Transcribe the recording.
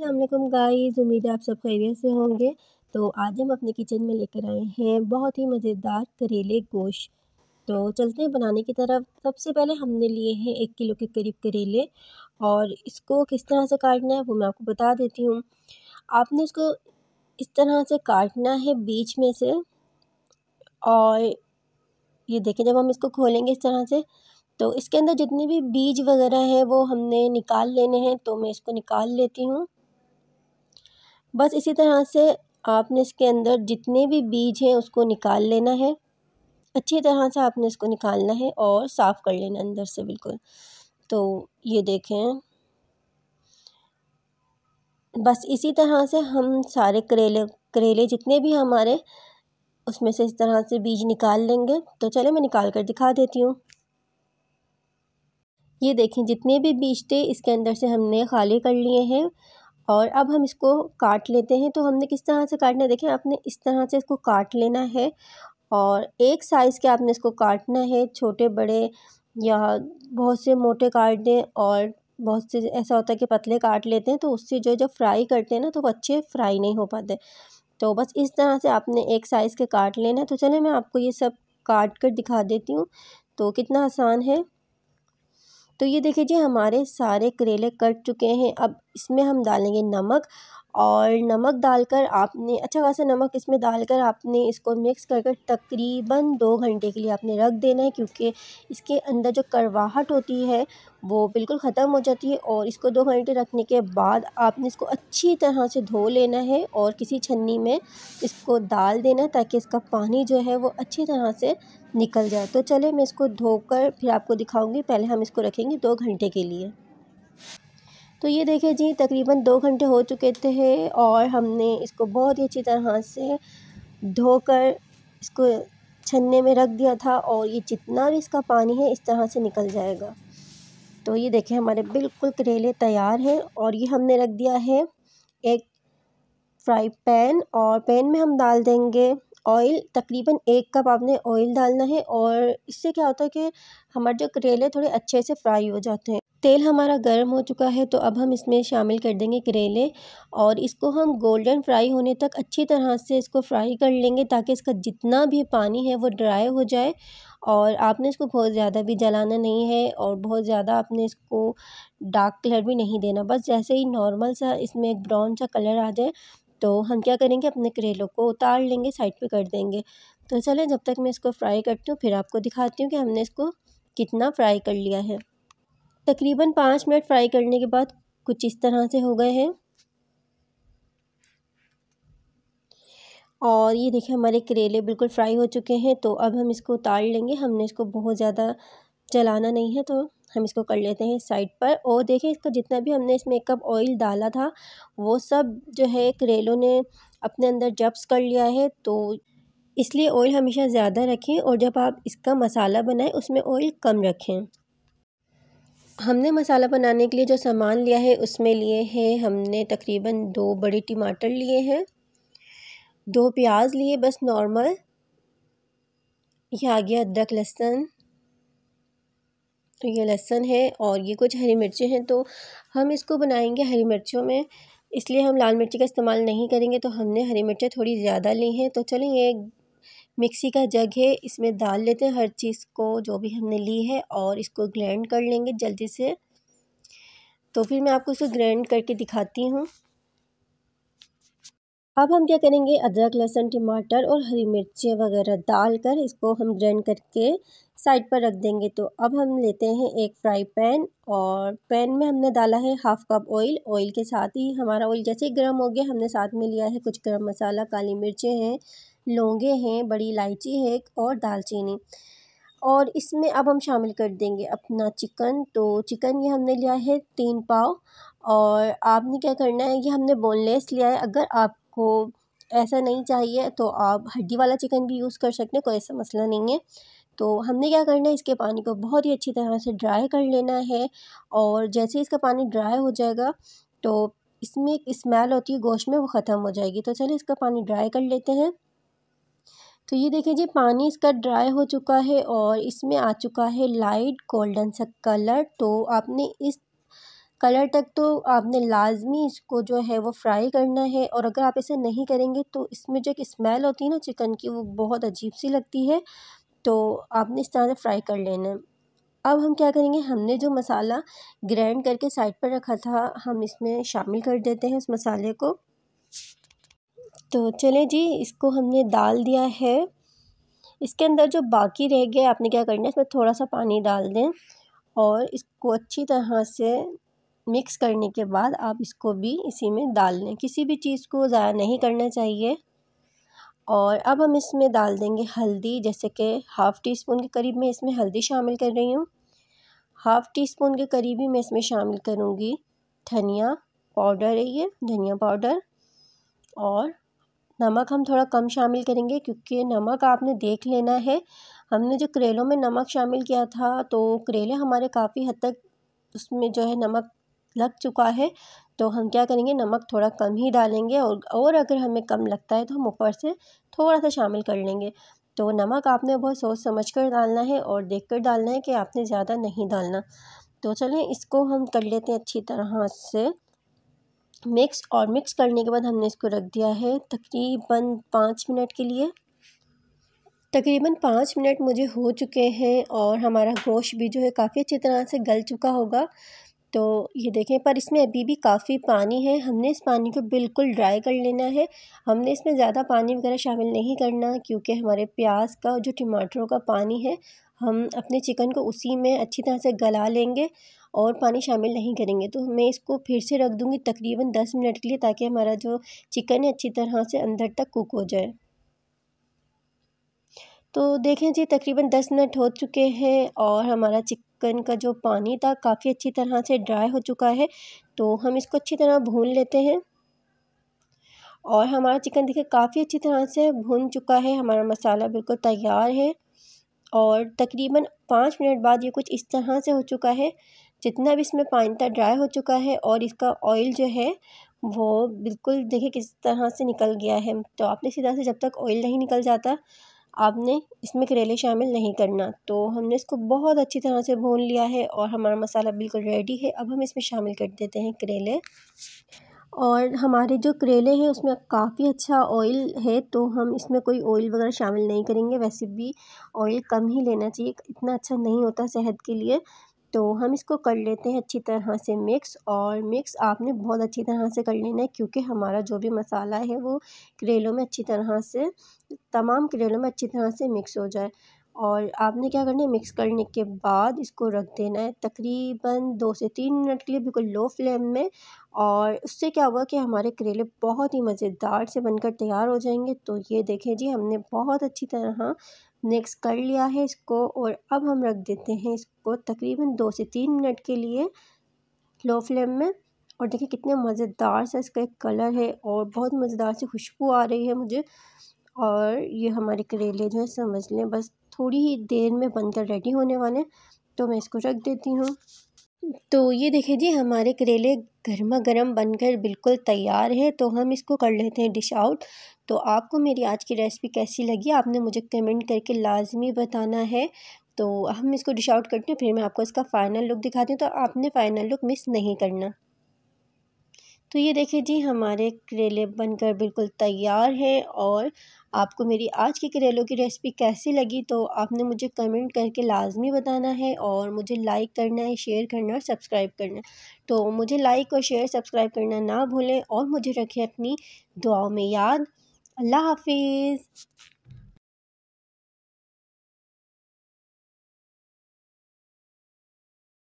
Aslam guys उम्मीद है आप सब खैरियत से होंगे तो आज हम अपने किचन में लेकर आए हैं बहुत ही मज़ेदार करेले गोश्त तो चलते हैं बनाने की तरफ सबसे पहले हमने लिए हैं एक किलो के करीब करेले और इसको किस तरह से काटना है वो मैं आपको बता देती हूँ आपने इसको इस तरह से काटना है बीच में से और ये देखें जब हम इसको खोलेंगे इस तरह से तो इसके अंदर जितने भी बीज वगैरह है वो हमने निकाल लेने हैं तो मैं इसको निकाल लेती हूँ बस इसी तरह से आपने इसके अंदर जितने भी बीज हैं उसको निकाल लेना है अच्छी तरह से आपने इसको निकालना है और साफ़ कर लेना अंदर से बिल्कुल तो ये देखें बस इसी तरह से हम सारे करेले करेले जितने भी हमारे उसमें से इस तरह से बीज निकाल लेंगे तो चले मैं निकाल कर दिखा देती हूँ ये देखें जितने भी बीज थे इसके अंदर से हमने खाली कर लिए हैं और अब हम इसको काट लेते हैं तो हमने किस तरह से काटना है देखें आपने इस तरह से इसको काट लेना है और एक साइज़ के आपने इसको काटना है छोटे बड़े या बहुत से मोटे काट दें और बहुत से ऐसा होता है कि पतले काट लेते हैं तो उससे जो जब फ्राई करते हैं ना तो वो अच्छे फ्राई नहीं हो पाते तो बस इस तरह से आपने एक साइज़ के काट लेना है तो चले मैं आपको ये सब काट कर दिखा देती हूँ तो कितना आसान है तो ये देखिए जी हमारे सारे करेले कट चुके हैं अब इसमें हम डालेंगे नमक और नमक डालकर आपने अच्छा खासा नमक इसमें डालकर आपने इसको मिक्स कर कर तकरीबन दो घंटे के लिए आपने रख देना है क्योंकि इसके अंदर जो करवाहट होती है वो बिल्कुल ख़त्म हो जाती है और इसको दो घंटे रखने के बाद आपने इसको अच्छी तरह से धो लेना है और किसी छन्नी में इसको डाल देना ताकि इसका पानी जो है वो अच्छी तरह से निकल जाए तो चले मैं इसको धोकर फिर आपको दिखाऊँगी पहले हम इसको रखेंगे दो घंटे के लिए तो ये देखिए जी तकरीबन दो घंटे हो चुके थे और हमने इसको बहुत ही अच्छी तरह से धोकर इसको छन्ने में रख दिया था और ये जितना भी इसका पानी है इस तरह से निकल जाएगा तो ये देखें हमारे बिल्कुल करेले तैयार हैं और ये हमने रख दिया है एक फ्राई पैन और पैन में हम डाल देंगे ऑयल तकरीबन एक कप आपने ऑयल डालना है और इससे क्या होता है कि हमारे जो करेले थोड़े अच्छे से फ्राई हो जाते हैं तेल हमारा गर्म हो चुका है तो अब हम इसमें शामिल कर देंगे करेले और इसको हम गोल्डन फ्राई होने तक अच्छी तरह से इसको फ्राई कर लेंगे ताकि इसका जितना भी पानी है वो ड्राई हो जाए और आपने इसको बहुत ज़्यादा भी जलाना नहीं है और बहुत ज़्यादा आपने इसको डार्क कलर भी नहीं देना बस जैसे ही नॉर्मल सा इसमें एक ब्राउन सा कलर आ जाए तो हम क्या करेंगे अपने करेलों को उतार लेंगे साइड पे कर देंगे तो चलें जब तक मैं इसको फ्राई करती हूँ फिर आपको दिखाती हूँ कि हमने इसको कितना फ्राई कर लिया है तकरीबन पाँच मिनट फ्राई करने के बाद कुछ इस तरह से हो गए हैं और ये देखिए हमारे करेले बिल्कुल फ्राई हो चुके हैं तो अब हम इसको उतार लेंगे हमने इसको बहुत ज़्यादा जलाना नहीं है तो हम इसको कर लेते हैं साइड पर और देखिए इसका जितना भी हमने इसमें एक कप ऑयल डाला था वो सब जो है करेलों ने अपने अंदर जब्स कर लिया है तो इसलिए ऑयल हमेशा ज़्यादा रखें और जब आप इसका मसाला बनाएं उसमें ऑयल कम रखें हमने मसाला बनाने के लिए जो सामान लिया है उसमें लिए हैं हमने तकरीबन दो बड़े टमाटर लिए हैं दो प्याज लिए बस नॉर्मल यह आ गया अदरक लहसुन तो ये लहसुन है और ये कुछ हरी मिर्चें हैं तो हम इसको बनाएंगे हरी मिर्चों में इसलिए हम लाल मिर्ची का इस्तेमाल नहीं करेंगे तो हमने हरी मिर्चें थोड़ी ज़्यादा ली हैं तो चलिए ये मिक्सी का जग है इसमें डाल लेते हैं हर चीज़ को जो भी हमने ली है और इसको ग्रैंड कर लेंगे जल्दी से तो फिर मैं आपको इसको ग्रैंड करके दिखाती हूँ अब हम क्या करेंगे अदरक लहसुन टमाटर और हरी मिर्चें वगैरह डालकर इसको हम ग्रैंड करके साइड पर रख देंगे तो अब हम लेते हैं एक फ्राई पैन और पैन में हमने डाला है हाफ़ कप ऑयल ऑयल के साथ ही हमारा ऑयल जैसे ही गर्म हो गया हमने साथ में लिया है कुछ गर्म मसाला काली मिर्चें हैं लौंगे हैं बड़ी इलायची है और दालचीनी और इसमें अब हम शामिल कर देंगे अपना चिकन तो चिकन ये हमने लिया है तीन पाव और आपने क्या करना है ये हमने बोनलेस लिया है अगर आपको ऐसा नहीं चाहिए तो आप हड्डी वाला चिकन भी यूज़ कर सकते हैं कोई ऐसा मसला नहीं है तो हमने क्या करना है इसके पानी को बहुत ही अच्छी तरह से ड्राई कर लेना है और जैसे इसका पानी ड्राई हो जाएगा तो इसमें एक स्मेल होती है गोश्त में वो ख़त्म हो जाएगी तो चलिए इसका पानी ड्राई कर लेते हैं तो ये देखें जी पानी इसका ड्राई हो चुका है और इसमें आ चुका है लाइट गोल्डन सा कलर तो आपने इस कलर तक तो आपने लाजमी इसको जो है वो फ्राई करना है और अगर आप इसे नहीं करेंगे तो इसमें जो एक स्मेल होती है ना चिकन की वो बहुत अजीब सी लगती है तो आपने इस तरह से फ्राई कर लेना है अब हम क्या करेंगे हमने जो मसाला ग्रैंड करके साइड पर रखा था हम इसमें शामिल कर देते हैं उस मसाले को तो चलें जी इसको हमने डाल दिया है इसके अंदर जो बाकी रह गया आपने क्या करना है इसमें थोड़ा सा पानी डाल दें और इसको अच्छी तरह से मिक्स करने के बाद आप इसको भी इसी में डाल लें किसी भी चीज़ को ज़ाया नहीं करना चाहिए और अब हम इसमें डाल देंगे हल्दी जैसे कि हाफ़ टी स्पून के करीब मैं इसमें हल्दी शामिल कर रही हूँ हाफ़ टी स्पून के करीब ही मैं इसमें शामिल करूँगी धनिया पाउडर है ये धनिया पाउडर और नमक हम थोड़ा कम शामिल करेंगे क्योंकि नमक आपने देख लेना है हमने जो करेलों में नमक शामिल किया था तो करेले हमारे काफ़ी हद तक उसमें जो है नमक लग चुका है तो हम क्या करेंगे नमक थोड़ा कम ही डालेंगे और और अगर हमें कम लगता है तो हम ऊपर से थोड़ा सा शामिल कर लेंगे तो नमक आपने बहुत सोच समझ कर डालना है और देख कर डालना है कि आपने ज़्यादा नहीं डालना तो चलें इसको हम कर लेते हैं अच्छी तरह से मिक्स और मिक्स करने के बाद हमने इसको रख दिया है तकरीबन पाँच मिनट के लिए तकरीबन पाँच मिनट मुझे हो चुके हैं और हमारा गोश्त भी जो है काफ़ी अच्छी तरह से गल चुका होगा तो ये देखें पर इसमें अभी भी काफ़ी पानी है हमने इस पानी को बिल्कुल ड्राई कर लेना है हमने इसमें ज़्यादा पानी वगैरह शामिल नहीं करना क्योंकि हमारे प्याज का जो टमाटरों का पानी है हम अपने चिकन को उसी में अच्छी तरह से गला लेंगे और पानी शामिल नहीं करेंगे तो मैं इसको फिर से रख दूँगी तकरीबन दस मिनट के लिए ताकि हमारा जो चिकन है अच्छी तरह से अंदर तक कुक हो जाए तो देखें जी तकरीबन दस मिनट हो चुके हैं और हमारा चिकन का जो पानी था काफ़ी अच्छी तरह से ड्राई हो चुका है तो हम इसको अच्छी तरह भून लेते हैं और हमारा चिकन देखिए काफ़ी अच्छी तरह से भून चुका है हमारा मसाला बिल्कुल तैयार है और तकरीबन पाँच मिनट बाद ये कुछ इस तरह से हो चुका है जितना भी इसमें पानी था ड्राई हो चुका है और इसका ऑयल जो है वो बिल्कुल देखिए किस तरह से निकल गया है तो आपने सीधा से जब तक ऑयल नहीं निकल जाता आपने इसमें करेले शामिल नहीं करना तो हमने इसको बहुत अच्छी तरह से भून लिया है और हमारा मसाला बिल्कुल रेडी है अब हम इसमें शामिल कर देते हैं करेले और हमारे जो करेले हैं उसमें काफ़ी अच्छा ऑयल है तो हम इसमें कोई ऑयल वगैरह शामिल नहीं करेंगे वैसे भी ऑयल कम ही लेना चाहिए इतना अच्छा नहीं होता सेहत के लिए तो हम इसको कर लेते हैं अच्छी तरह से मिक्स और मिक्स आपने बहुत अच्छी तरह से कर लेना है क्योंकि हमारा जो भी मसाला है वो करेलों में अच्छी तरह से तमाम करेलों में अच्छी तरह से मिक्स हो जाए और आपने क्या करना है मिक्स करने के बाद इसको रख देना है तकरीबन दो से तीन मिनट के लिए बिल्कुल लो फ्लेम में और उससे क्या हुआ कि हमारे करेले बहुत ही मज़ेदार से बनकर तैयार हो जाएंगे तो ये देखें जी हमने बहुत अच्छी तरह मिक्स कर लिया है इसको और अब हम रख देते हैं इसको तकरीबन दो से तीन मिनट के लिए लो फ्लेम में और देखिए कितने मज़ेदार सा इसका एक कलर है और बहुत मज़ेदार सी खुशबू आ रही है मुझे और ये हमारे करेले जो है समझ लें बस थोड़ी ही देर में बनकर रेडी होने वाले तो मैं इसको रख देती हूँ तो ये देखिए जी हमारे करेले गर्मा गर्म बनकर बिल्कुल तैयार है तो हम इसको कर लेते हैं डिश आउट तो आपको मेरी आज की रेसिपी कैसी लगी आपने मुझे कमेंट करके लाजमी बताना है तो हम इसको डिश आउट करते हैं फिर मैं आपको इसका फ़ाइनल लुक दिखाती हूँ तो आपने फ़ाइनल लुक मिस नहीं करना तो ये देखिए जी हमारे करेले बनकर बिल्कुल तैयार हैं और आपको मेरी आज की करेलों की रेसिपी कैसी लगी तो आपने मुझे कमेंट करके लाजमी बताना है और मुझे लाइक करना है शेयर करना और सब्सक्राइब करना तो मुझे लाइक और शेयर सब्सक्राइब करना ना भूलें और मुझे रखें अपनी दुआओं में याद अल्लाह हाफिज़